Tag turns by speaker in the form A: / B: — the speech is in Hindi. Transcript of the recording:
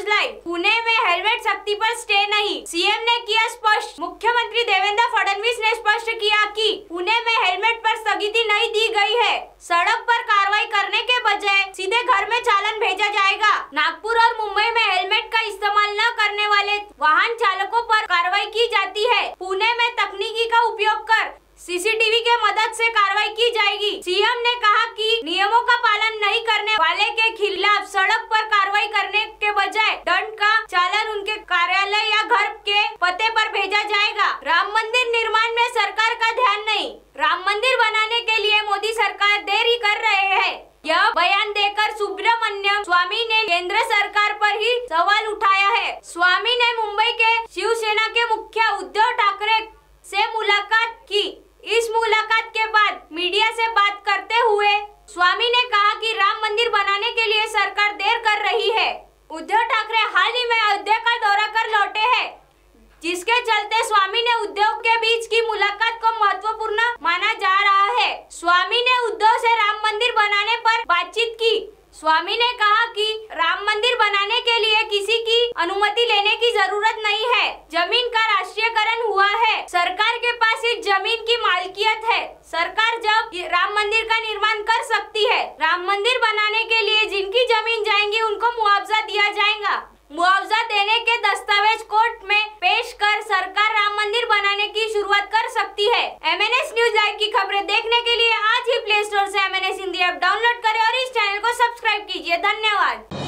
A: न्यूज लाइव पुणे में हेलमेट सख्ती पर स्टे नहीं सीएम ने किया स्पष्ट मुख्यमंत्री देवेंद्र फडणवीस ने स्पष्ट किया कि पुणे में हेलमेट पर स्थगिति नहीं दी गई है सड़क पर कार्रवाई करने के बजाय सीधे घर में चालन भेजा जाएगा नागपुर और मुंबई में हेलमेट का इस्तेमाल न करने वाले वाहन चालकों पर कार्रवाई की जाती है पुणे में तकनीकी का उपयोग कर सीसीटीवी के मदद से कार्रवाई की जाएगी सीएम ने कहा कि नियमों का पालन नहीं करने वाले के खिलाफ सड़क पर कार्रवाई करने पते पर भेजा जाएगा राम मंदिर निर्माण में सरकार का ध्यान नहीं राम मंदिर बनाने के लिए मोदी सरकार देरी कर रहे हैं यह बयान देकर सुब्रमण्यम स्वामी ने केंद्र सरकार पर ही सवाल उठाया है स्वामी ने मुंबई के शिवसेना के मुखिया उद्धव ठाकरे से मुलाकात की इस मुलाकात के बाद मीडिया से बात करते हुए स्वामी ने कहा कि राम मंदिर बनाने के लिए सरकार देर कर रही है उद्धव ठाकरे हाल ही में अयोध्या मुलाकात को महत्वपूर्ण माना जा रहा है स्वामी ने उद्धव से राम मंदिर बनाने पर बातचीत की स्वामी ने कहा कि राम मंदिर बनाने के लिए किसी की अनुमति लेने की जरूरत नहीं है जमीन का राष्ट्रीयकरण हुआ है सरकार के पास इस जमीन की मालकियत है सरकार जब राम मंदिर का निर्माण कर सकती है राम मंदिर बनाने के लिए जिनकी जमीन जाएंगी उनको मुआवजा दिया जाएगा मुआवजा देने के दस्तावेज कोर्ट में पेश लेटेस्ट न्यूज लाइव की खबरें देखने के लिए आज ही प्ले स्टोर से M N S Hindi app download करें और इस चैनल को सब्सक्राइब कीजिए धन्यवाद